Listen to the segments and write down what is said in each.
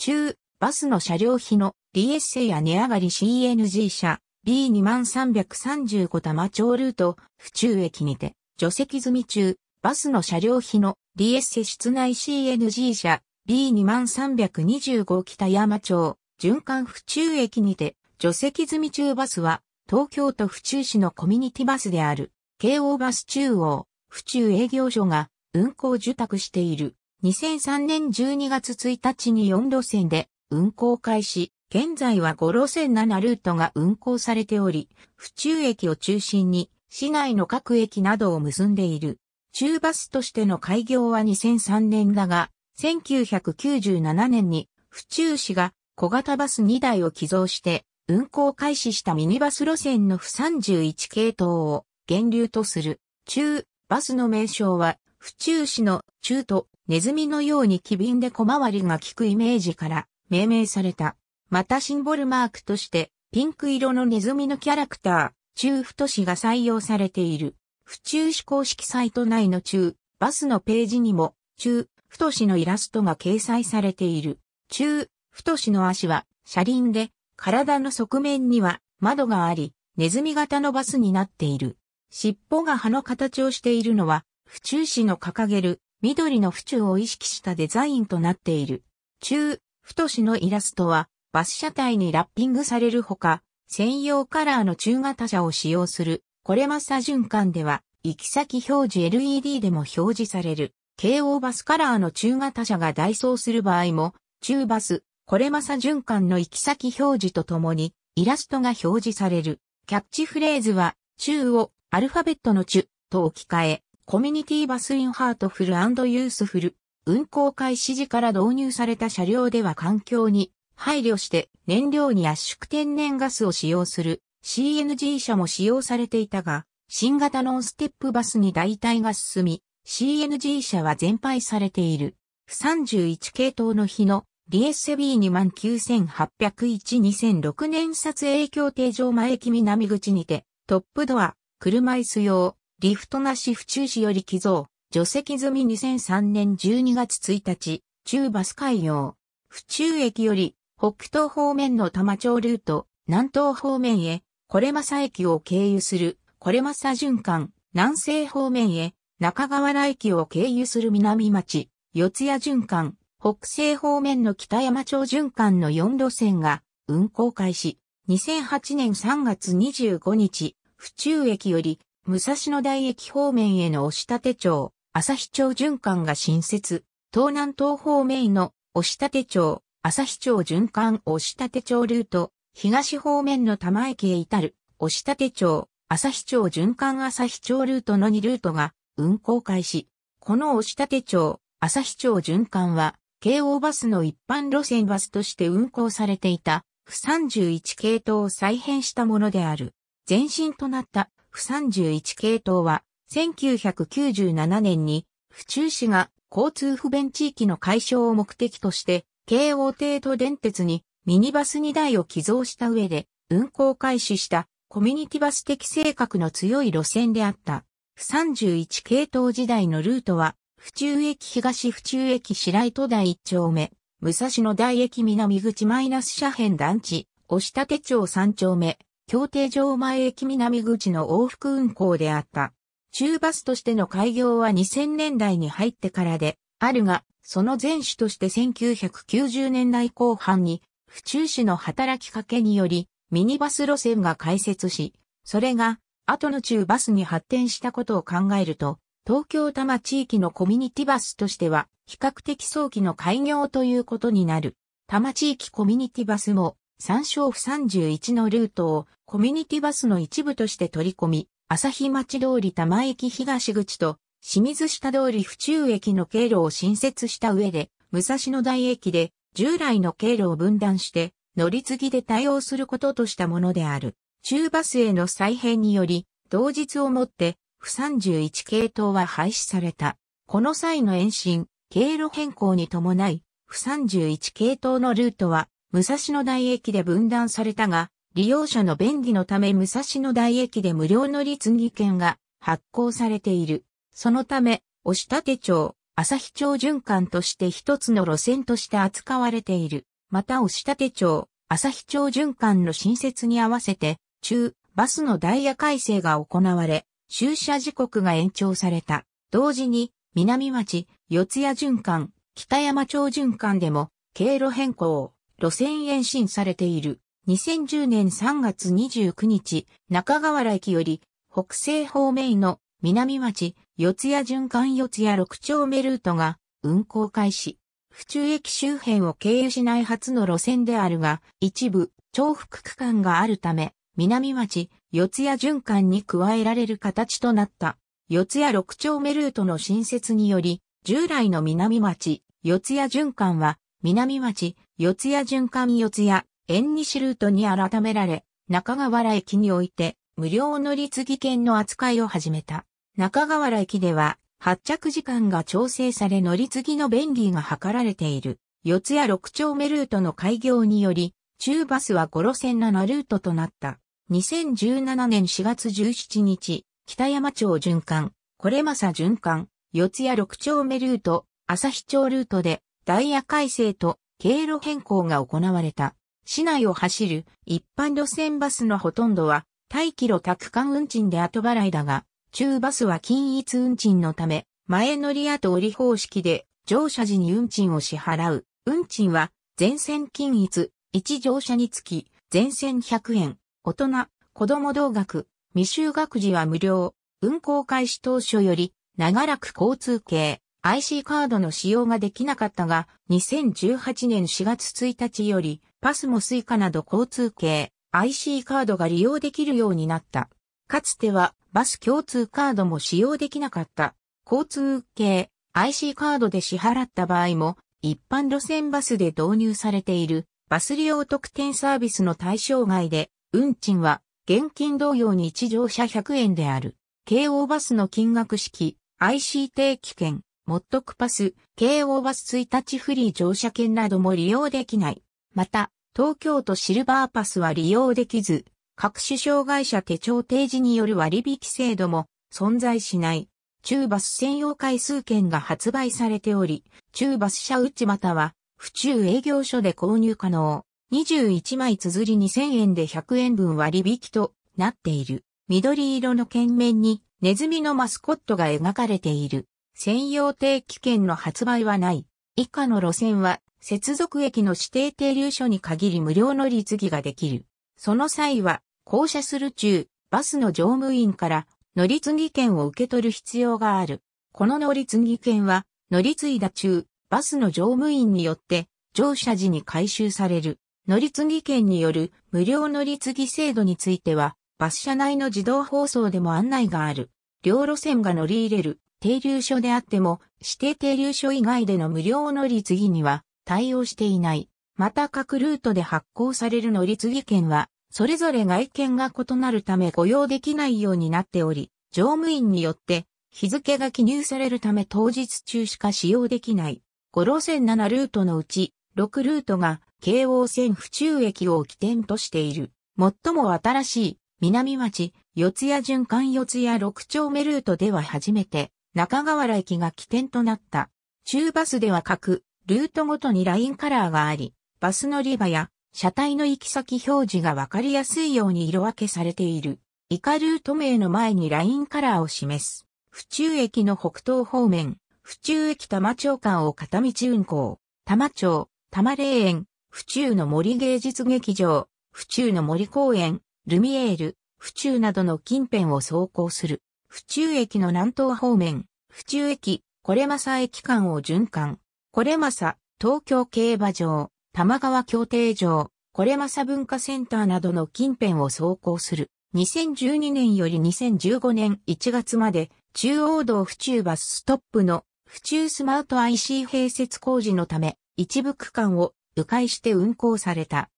中、バスの車両費の DSA や値上がり CNG 車 B2335 多摩町ルート府中駅にて除籍済み中、バスの車両費の DSA 室内 CNG 車 B2325 北山町循環府中駅にて除籍済み中バスは東京都府中市のコミュニティバスである京王バス中央府中営業所が運行受託している。2003年12月1日に4路線で運行開始、現在は5路線7ルートが運行されており、府中駅を中心に市内の各駅などを結んでいる。中バスとしての開業は2003年だが、1997年に府中市が小型バス2台を寄贈して運行開始したミニバス路線の府31系統を源流とする中バスの名称は府中市の中とネズミのように機敏で小回りが利くイメージから命名された。またシンボルマークとして、ピンク色のネズミのキャラクター、中太子が採用されている。府中市公式サイト内の中、バスのページにも、中、太子のイラストが掲載されている。中、太子の足は、車輪で、体の側面には窓があり、ネズミ型のバスになっている。尻尾が葉の形をしているのは、府中市の掲げる緑の府中を意識したデザインとなっている。中、太市のイラストは、バス車体にラッピングされるほか、専用カラーの中型車を使用する、これマサ循環では、行き先表示 LED でも表示される、京王バスカラーの中型車が代走する場合も、中バス、これマサ循環の行き先表示とともに、イラストが表示される。キャッチフレーズは、中をアルファベットの中と置き換え、コミュニティバスインハートフルユースフル。運行開始時から導入された車両では環境に配慮して燃料に圧縮天然ガスを使用する CNG 車も使用されていたが、新型ノンステップバスに代替が進み、CNG 車は全廃されている。31系統の日のリエッセ B29801-2006 年撮影協定上前駅南口にて、トップドア、車椅子用、リフトなし府中市より寄贈、除籍済み2003年12月1日、中バス開業。府中駅より、北東方面の多摩町ルート、南東方面へ、これまさ駅を経由する、これまさ循環、南西方面へ、中川原駅を経由する南町、四谷循環、北西方面の北山町循環の4路線が運行開始。2008年3月25日、府中駅より武蔵野台駅方面への押立町、朝日町循環が新設、東南東方面の押立町、朝日町循環押立町ルート、東方面の玉駅へ至る、押立町、朝日町循環朝日町ルートの2ルートが運行開始。この押立町、朝日町循環は、京王バスの一般路線バスとして運行されていた、不31系統を再編したものである。前身となった F31 系統は、1997年に、府中市が交通不便地域の解消を目的として、京王帝都電鉄にミニバス2台を寄贈した上で、運行開始したコミュニティバス的性格の強い路線であった。31系統時代のルートは、府中駅東府中駅白井戸台1丁目、武蔵野台駅南口マイナス斜辺団地、押立町3丁目、協定場前駅南口の往復運行であった。中バスとしての開業は2000年代に入ってからで、あるが、その前種として1990年代後半に、府中市の働きかけにより、ミニバス路線が開設し、それが、後の中バスに発展したことを考えると、東京多摩地域のコミュニティバスとしては、比較的早期の開業ということになる。多摩地域コミュニティバスも、三勝府31のルートをコミュニティバスの一部として取り込み、朝日町通り玉駅東口と清水下通り府中駅の経路を新設した上で、武蔵野台駅で従来の経路を分断して乗り継ぎで対応することとしたものである。中バスへの再編により、同日をもって府31系統は廃止された。この際の延伸、経路変更に伴い、府31系統のルートは武蔵野台駅で分断されたが、利用者の便利のため武蔵野台駅で無料乗り継ぎ券が発行されている。そのため、押立町、日町循環として一つの路線として扱われている。また押立町、日町循環の新設に合わせて、中、バスのダイヤ改正が行われ、終車時刻が延長された。同時に、南町、四谷循環、北山町循環でも、経路変更。路線延伸されている。2010年3月29日、中川原駅より北西方面の南町、四谷循環四谷六丁目ルートが運行開始。府中駅周辺を経由しない初の路線であるが、一部重複区間があるため、南町、四谷循環に加えられる形となった。四谷六丁目ルートの新設により、従来の南町、四谷循環は南町、四谷循環四谷、縁西ルートに改められ、中川原駅において、無料乗り継ぎ券の扱いを始めた。中川原駅では、発着時間が調整され乗り継ぎの便利が図られている。四谷六丁目ルートの開業により、中バスは五路線七ルートとなった。2017年4月17日、北山町循環、これまさ循環、四谷六丁目ルート、朝日町ルートで、ダイヤ改正と経路変更が行われた。市内を走る一般路線バスのほとんどは、大規模。宅間運賃で後払いだが、中バスは均一運賃のため、前乗り後折り方式で乗車時に運賃を支払う。運賃は全線均一、一乗車につき全線100円。大人、子供同学、未就学児は無料。運行開始当初より長らく交通系 IC カードの使用ができなかったが、2018年4月1日より、パスもスイカなど交通系 IC カードが利用できるようになった。かつては、バス共通カードも使用できなかった。交通系 IC カードで支払った場合も、一般路線バスで導入されている、バス利用特典サービスの対象外で、運賃は、現金同様に1乗車100円である。京王バスの金額式、IC 定期券、モットクパス、京王バス1日フリー乗車券なども利用できない。また、東京都シルバーパスは利用できず、各種障害者手帳提示による割引制度も存在しない。中バス専用回数券が発売されており、中バス車内または、府中営業所で購入可能。21枚綴り2000円で100円分割引となっている。緑色の券面にネズミのマスコットが描かれている。専用定期券の発売はない。以下の路線は、接続駅の指定停留所に限り無料乗り継ぎができる。その際は、降車する中、バスの乗務員から乗り継ぎ券を受け取る必要がある。この乗り継ぎ券は、乗り継いだ中、バスの乗務員によって乗車時に回収される。乗り継ぎ券による無料乗り継ぎ制度については、バス車内の自動放送でも案内がある。両路線が乗り入れる停留所であっても、指定停留所以外での無料乗り継ぎには対応していない。また各ルートで発行される乗り継ぎ券は、それぞれ外見が異なるため雇用できないようになっており、乗務員によって日付が記入されるため当日中しか使用できない。5路線7ルートのうち、6ルートが京王線府中駅を起点としている。最も新しい南町、四谷循環四谷六丁目ルートでは初めて、中川原駅が起点となった。中バスでは各ルートごとにラインカラーがあり、バス乗り場や車体の行き先表示がわかりやすいように色分けされている。イカルート名の前にラインカラーを示す。府中駅の北東方面、府中駅多摩町間を片道運行。多摩町、多摩霊園、府中の森芸術劇場、府中の森公園、ルミエール、府中などの近辺を走行する。府中駅の南東方面、府中駅、これまさ駅間を循環。これまさ、東京競馬場、玉川協定場、これまさ文化センターなどの近辺を走行する。2012年より2015年1月まで、中央道府中バスストップの府中スマート IC 併設工事のため、一部区間を迂回して運行された。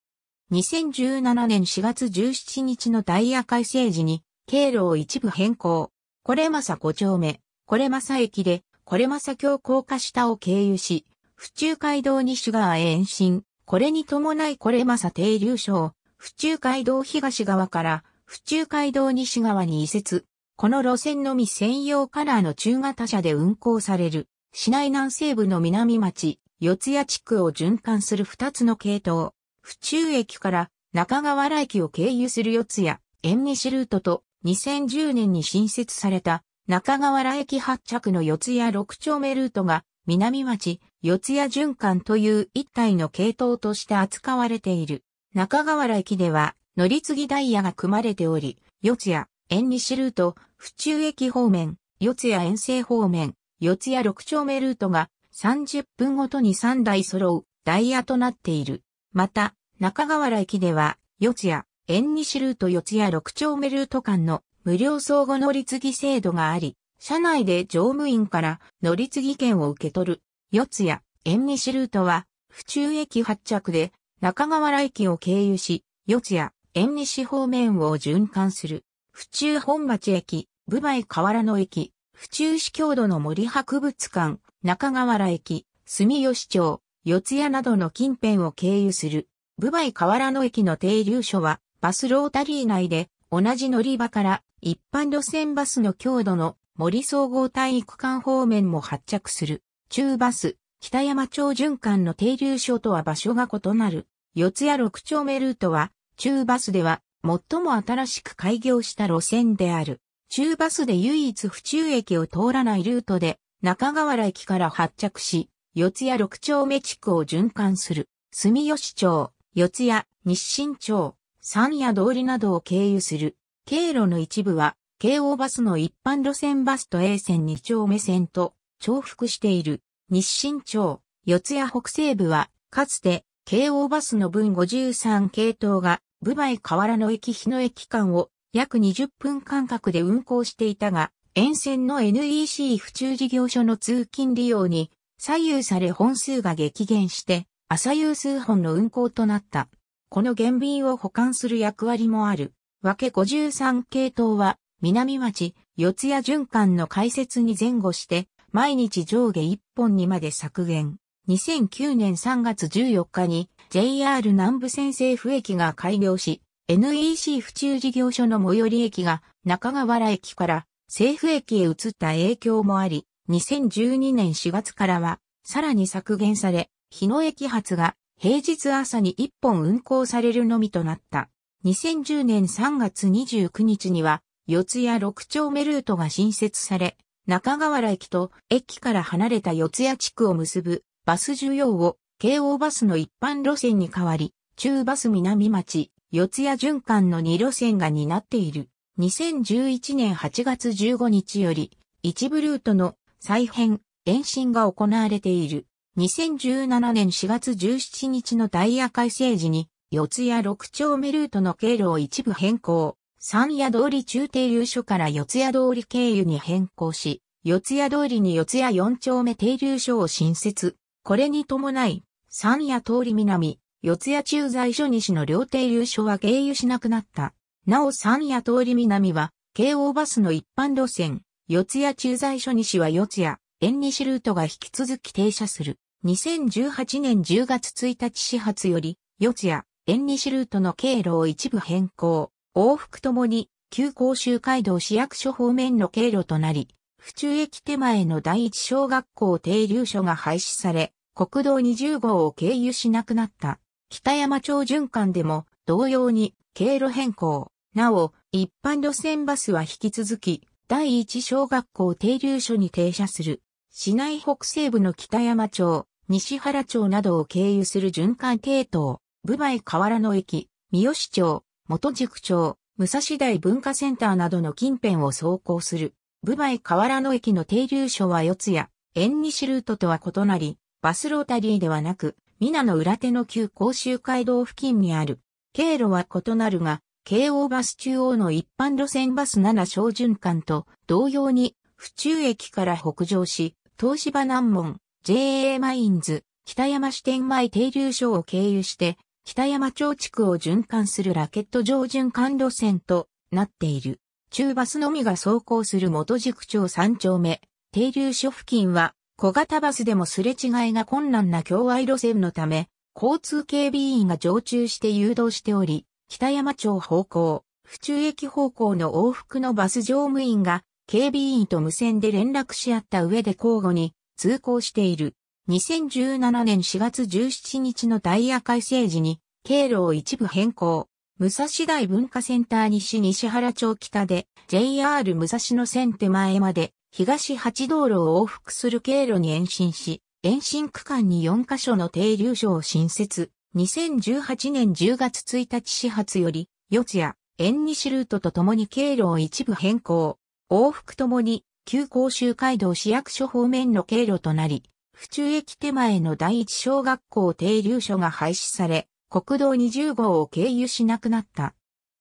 2017年4月17日のダイヤ改正時に、経路を一部変更。これまさ5丁目、これまさ駅で、これまさ橋高架下を経由し、府中街道西側へ延伸、これに伴いこれまさ停留所を、府中街道東側から、府中街道西側に移設。この路線のみ専用カラーの中型車で運行される、市内南西部の南町、四谷地区を循環する二つの系統、府中駅から中川原駅を経由する四谷、縁西ルートと、2010年に新設された中河原駅発着の四谷六丁目ルートが、南町、四谷循環という一体の系統として扱われている。中河原駅では、乗り継ぎダイヤが組まれており、四谷、縁西ルート、府中駅方面、四谷遠征方面、四谷六丁目ルートが30分ごとに3台揃うダイヤとなっている。また、中河原駅では、四谷、縁西ルート四谷六丁目ルート間の無料相互乗り継ぎ制度があり、社内で乗務員から乗り継ぎ券を受け取る、四谷、縁西ルートは、府中駅発着で、中川原駅を経由し、四谷、縁西方面を循環する。府中本町駅、部梅河原野駅、府中市郷土の森博物館、中川原駅、住吉町、四谷などの近辺を経由する。部梅河原野駅の停留所は、バスロータリー内で、同じ乗り場から一般路線バスの強度の森総合体育館方面も発着する。中バス、北山町循環の停留所とは場所が異なる。四谷六丁目ルートは、中バスでは最も新しく開業した路線である。中バスで唯一府中駅を通らないルートで、中川原駅から発着し、四谷六丁目地区を循環する。住吉町、四谷、日新町、三谷通りなどを経由する。経路の一部は、京王バスの一般路線バスと A 線2丁目線と重複している。日清町、四谷北西部は、かつて、京王バスの分53系統が、部梅河原の駅日野駅間を約20分間隔で運行していたが、沿線の NEC 府中事業所の通勤利用に左右され本数が激減して、朝夕数本の運行となった。この減便を保管する役割もある。分け53系統は、南町、四谷循環の開設に前後して、毎日上下1本にまで削減。2009年3月14日に JR 南部線政府駅が開業し、NEC 府中事業所の最寄り駅が中川原駅から政府駅へ移った影響もあり、2012年4月からはさらに削減され、日野駅発が平日朝に1本運行されるのみとなった。2010年3月29日には、四谷六丁目ルートが新設され、中川原駅と駅から離れた四谷地区を結ぶバス需要を京王バスの一般路線に変わり、中バス南町、四谷循環の2路線が担っている。2011年8月15日より、一部ルートの再編、延伸が行われている。2017年4月17日のダイヤ改正時に、四谷六丁目ルートの経路を一部変更、三谷通り中停留所から四谷通り経由に変更し、四谷通りに四谷四丁目停留所を新設。これに伴い、三谷通り南、四谷駐在所西の両停留所は経由しなくなった。なお三谷通り南は、京王バスの一般路線、四谷駐在所西は四谷、縁西ルートが引き続き停車する。2018年10月1日始発より、四谷、縁西ルートの経路を一部変更、往復ともに旧甲州街道市役所方面の経路となり、府中駅手前の第一小学校停留所が廃止され、国道20号を経由しなくなった。北山町循環でも同様に経路変更。なお、一般路線バスは引き続き、第一小学校停留所に停車する。市内北西部の北山町、西原町などを経由する循環系統。ブバイ河原の駅、三好町、元宿町、武蔵台文化センターなどの近辺を走行する。ブバイ河原の駅の停留所は四谷、縁西ルートとは異なり、バスロータリーではなく、皆の裏手の旧甲州街道付近にある。経路は異なるが、京王バス中央の一般路線バス7小循環と同様に、府中駅から北上し、東芝南門、JA マインズ、北山支店前停留所を経由して、北山町地区を循環するラケット上循環路線となっている。中バスのみが走行する元宿町3丁目、停留所付近は小型バスでもすれ違いが困難な境外路線のため、交通警備員が常駐して誘導しており、北山町方向、府中駅方向の往復のバス乗務員が警備員と無線で連絡し合った上で交互に通行している。2017年4月17日のダイヤ改正時に、経路を一部変更。武蔵台文化センター西西原町北で JR 武蔵野線手前まで東八道路を往復する経路に延伸し、延伸区間に4カ所の停留所を新設。2018年10月1日始発より、四谷、縁西ルートとともに経路を一部変更。往復ともに、旧甲州街道市役所方面の経路となり、府中駅手前の第一小学校停留所が廃止され、国道20号を経由しなくなった。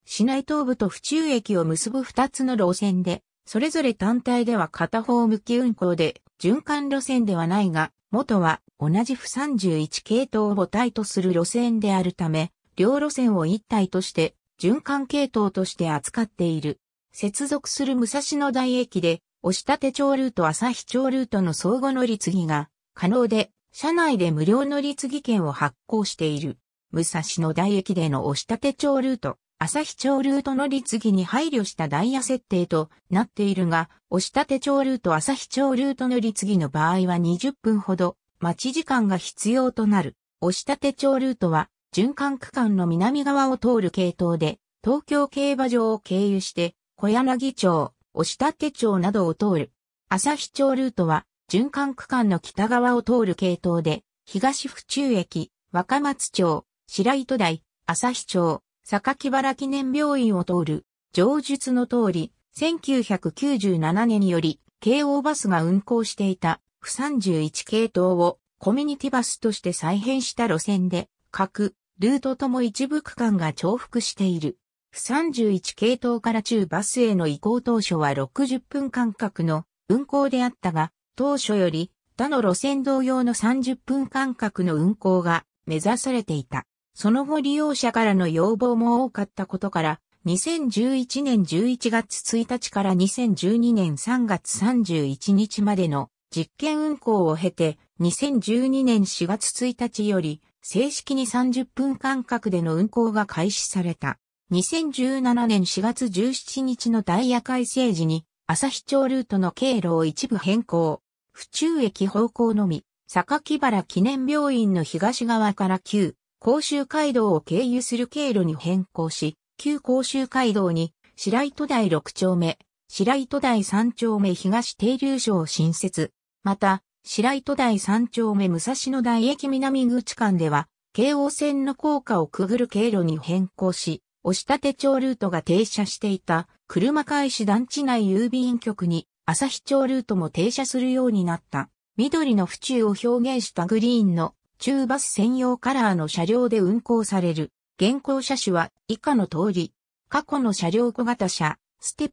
市内東部と府中駅を結ぶ2つの路線で、それぞれ単体では片方向き運行で、循環路線ではないが、元は同じ府31系統を母体とする路線であるため、両路線を一体として、循環系統として扱っている。接続する武蔵野台駅で、押立町ルート朝日町ルートの相互乗り継ぎが可能で、社内で無料乗り継ぎ券を発行している。武蔵野台駅での押立町ルート、朝日町ルート乗り継ぎに配慮したダイヤ設定となっているが、押立町ルート朝日町ルート乗り継ぎの場合は20分ほど待ち時間が必要となる。押立町ルートは循環区間の南側を通る系統で、東京競馬場を経由して、小柳町、押立町などを通る。朝日町ルートは循環区間の北側を通る系統で、東府中駅、若松町、白糸台、旭町、榊原記念病院を通る、上述の通り、1997年により、京王バスが運行していた、不31系統を、コミュニティバスとして再編した路線で、各、ルートとも一部区間が重複している。不31系統から中バスへの移行当初は60分間隔の運行であったが、当初より他の路線同様の30分間隔の運行が目指されていた。その後利用者からの要望も多かったことから、2011年11月1日から2012年3月31日までの実験運行を経て、2012年4月1日より正式に30分間隔での運行が開始された。2017年4月17日のダイヤ改正時に、朝日町ルートの経路を一部変更。府中駅方向のみ、榊原記念病院の東側から旧、甲州街道を経由する経路に変更し、旧甲州街道に、白糸台6丁目、白糸台3丁目東停留所を新設。また、白糸台3丁目武蔵野台駅南口間では、京王線の高架をくぐる経路に変更し、押立町ルートが停車していた車開始団地内郵便局に朝日町ルートも停車するようになった。緑の府中を表現したグリーンの中バス専用カラーの車両で運行される。現行車種は以下の通り。過去の車両小型車、ステッ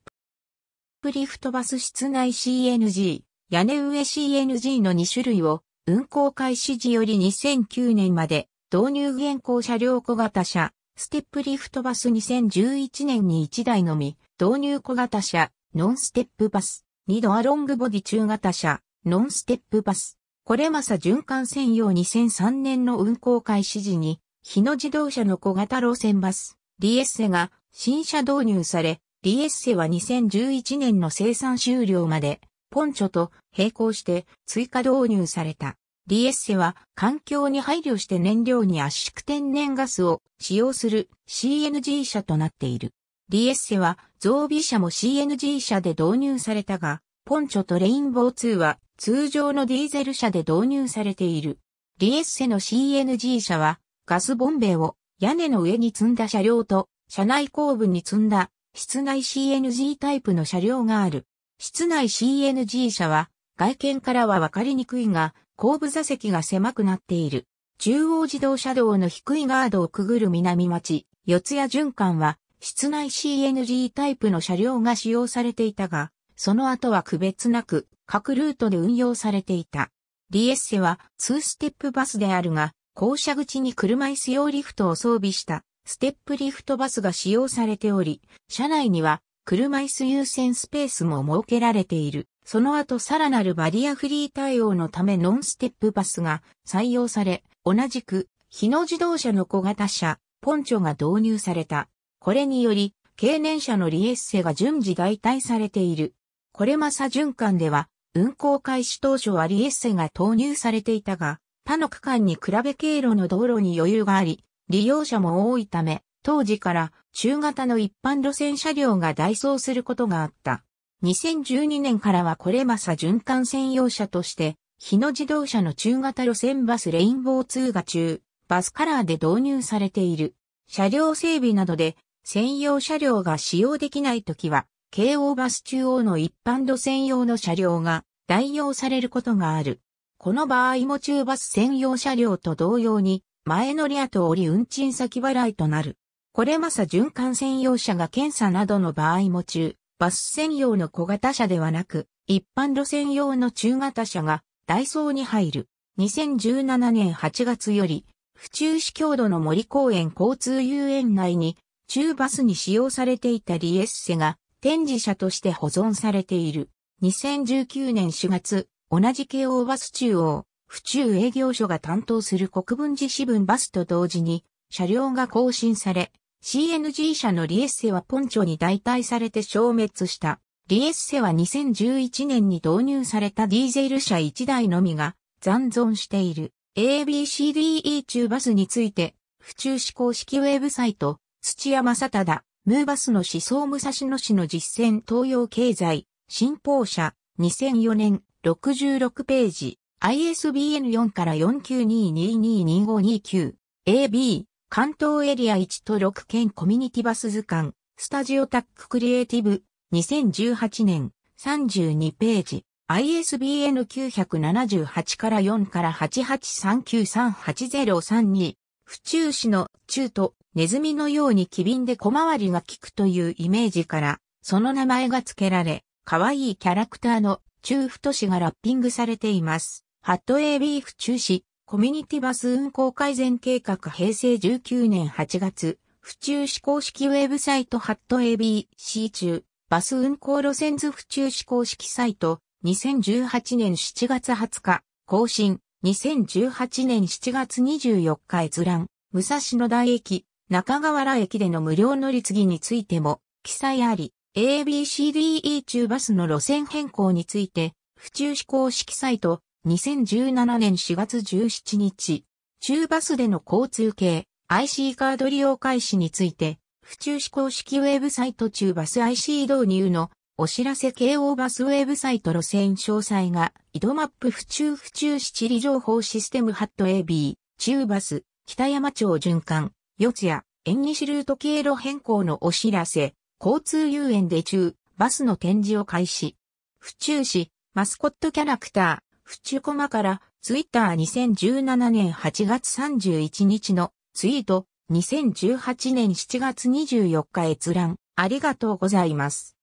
プリフトバス室内 CNG、屋根上 CNG の2種類を運行開始時より2009年まで導入現行車両小型車、ステップリフトバス2011年に1台のみ、導入小型車、ノンステップバス。2ドアロングボディ中型車、ノンステップバス。これまさ循環専用2003年の運行開始時に、日野自動車の小型路線バス、リエッセが新車導入され、リエッセは2011年の生産終了まで、ポンチョと並行して追加導入された。リエッセは環境に配慮して燃料に圧縮天然ガスを使用する CNG 車となっている。リエッセは増備車も CNG 車で導入されたが、ポンチョとレインボー2は通常のディーゼル車で導入されている。リエッセの CNG 車はガスボンベを屋根の上に積んだ車両と車内後部に積んだ室内 CNG タイプの車両がある。室内 CNG 車は外見からはわかりにくいが後部座席が狭くなっている。中央自動車道の低いガードをくぐる南町、四谷循環は室内 CNG タイプの車両が使用されていたが、その後は区別なく各ルートで運用されていた。リエッセは2ステップバスであるが、校舎口に車椅子用リフトを装備したステップリフトバスが使用されており、車内には車椅子優先スペースも設けられている。その後さらなるバリアフリー対応のためノンステップバスが採用され、同じく日野自動車の小型車、ポンチョが導入された。これにより、経年者のリエッセが順次代替されている。これまさ循環では、運行開始当初はリエッセが投入されていたが、他の区間に比べ経路の道路に余裕があり、利用者も多いため、当時から中型の一般路線車両が代走することがあった。2012年からはこれまさ循環専用車として、日野自動車の中型路線バスレインボー2が中、バスカラーで導入されている。車両整備などで専用車両が使用できないときは、京王バス中央の一般路線用の車両が代用されることがある。この場合も中バス専用車両と同様に、前乗り後折運賃先払いとなる。これまさ循環専用車が検査などの場合も中、バス専用の小型車ではなく、一般路線用の中型車がダイソーに入る。2017年8月より、府中市郷土の森公園交通遊園内に中バスに使用されていたリエッセが展示車として保存されている。2019年4月、同じ京王バス中央、府中営業所が担当する国分寺支分バスと同時に、車両が更新され、CNG 社のリエッセはポンチョに代替されて消滅した。リエッセは2011年に導入されたディーゼル車1台のみが残存している ABCDE 中バスについて府中市公式ウェブサイト土屋正忠、ムーバスの思想武蔵野市の実践東洋経済、新報社、2004年、66ページ、ISBN 4から492222529、AB、関東エリア1と6県コミュニティバス図鑑、スタジオタッククリエイティブ、2018年、32ページ、ISBN 978から4から8 8 3 9 3 8 0 3 2府中市の中都ネズミのように機敏で小回りが利くというイメージから、その名前が付けられ、可愛いキャラクターの中太子がラッピングされています。ハット A ビーフ中止、コミュニティバス運行改善計画平成19年8月、府中市公式ウェブサイトハット ABC 中、バス運行路線図府中市公式サイト、2018年7月20日、更新、2018年7月24日閲覧、武蔵野台駅、中川原駅での無料乗り継ぎについても記載あり、ABCDE 中バスの路線変更について、府中市公式サイト、2017年4月17日、中バスでの交通系、IC カード利用開始について、府中市公式ウェブサイト中バス IC 導入のお知らせ KO バスウェブサイト路線詳細が、井戸マップ府中府中市地理情報システムハット AB、中バス、北山町循環、四谷、縁西ルート経路変更のお知らせ、交通遊園で中、バスの展示を開始。府中市、マスコットキャラクター、府中コマから、ツイッター2017年8月31日のツイート、2018年7月24日閲覧、ありがとうございます。